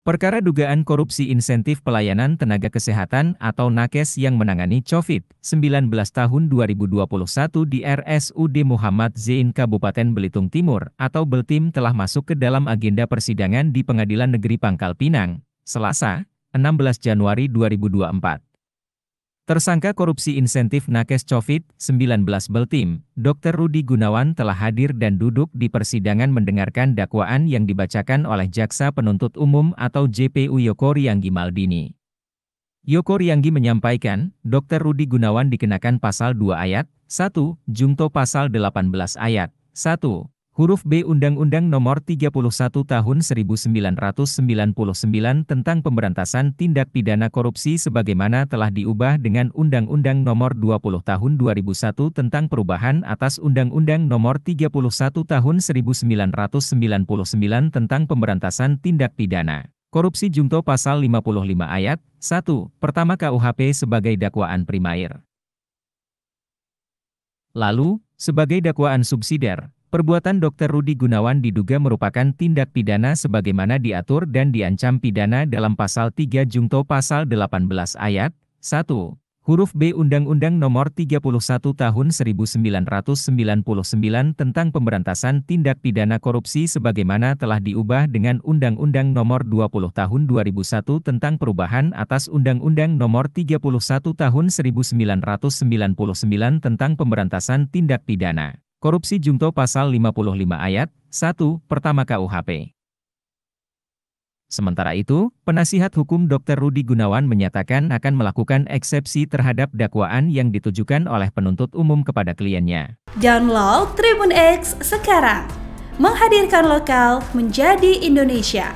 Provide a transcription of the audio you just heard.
Perkara dugaan korupsi insentif pelayanan tenaga kesehatan atau nakes yang menangani COVID-19 tahun 2021 di RSUD Muhammad Zain Kabupaten Belitung Timur atau Beltim telah masuk ke dalam agenda persidangan di Pengadilan Negeri Pangkal Pinang, Selasa, 16 Januari 2024. Tersangka korupsi insentif nakes COVID-19 Beltim, Dr. Rudi Gunawan telah hadir dan duduk di persidangan mendengarkan dakwaan yang dibacakan oleh Jaksa Penuntut Umum atau JPU Yoko Riyanggi Maldini. Yoko Riyanggi menyampaikan, Dr. Rudi Gunawan dikenakan pasal 2 ayat 1, Jungto pasal 18 ayat 1, Huruf B Undang-Undang Nomor 31 Tahun 1999 tentang Pemberantasan Tindak Pidana Korupsi sebagaimana telah diubah dengan Undang-Undang Nomor 20 Tahun 2001 tentang perubahan atas Undang-Undang Nomor 31 Tahun 1999 tentang Pemberantasan Tindak Pidana Korupsi Jungto Pasal 55 Ayat 1 Pertama KUHP sebagai dakwaan primair. Lalu, sebagai dakwaan subsidiar, Perbuatan Dr. Rudi Gunawan diduga merupakan tindak pidana sebagaimana diatur dan diancam pidana dalam pasal 3 Jungto pasal 18 ayat 1 huruf B Undang-Undang Nomor 31 Tahun 1999 tentang Pemberantasan Tindak Pidana Korupsi sebagaimana telah diubah dengan Undang-Undang Nomor 20 Tahun 2001 tentang perubahan atas Undang-Undang Nomor 31 Tahun 1999 tentang Pemberantasan Tindak Pidana Korupsi Jungto Pasal 55 Ayat 1 Pertama KUHP. Sementara itu, penasihat hukum Dr. Rudi Gunawan menyatakan akan melakukan eksepsi terhadap dakwaan yang ditujukan oleh penuntut umum kepada kliennya. Download Tribun X sekarang, menghadirkan lokal menjadi Indonesia.